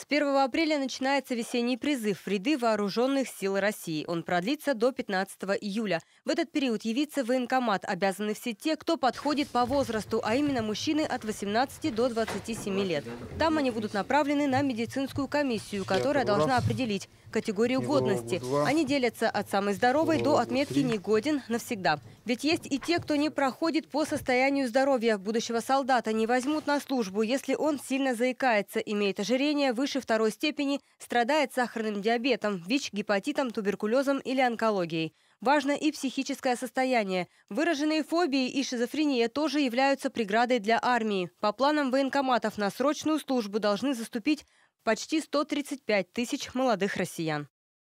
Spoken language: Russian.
С 1 апреля начинается весенний призыв в ряды вооруженных сил России. Он продлится до 15 июля. В этот период явиться в военкомат обязаны все те, кто подходит по возрасту, а именно мужчины от 18 до 27 лет. Там они будут направлены на медицинскую комиссию, которая должна определить категорию годности. Они делятся от самой здоровой до отметки «негоден навсегда». Ведь есть и те, кто не проходит по состоянию здоровья. Будущего солдата не возьмут на службу, если он сильно заикается, имеет ожирение, выше выше второй степени страдает сахарным диабетом, ВИЧ, гепатитом, туберкулезом или онкологией. Важно и психическое состояние. Выраженные фобии и шизофрения тоже являются преградой для армии. По планам военкоматов на срочную службу должны заступить почти 135 тысяч молодых россиян.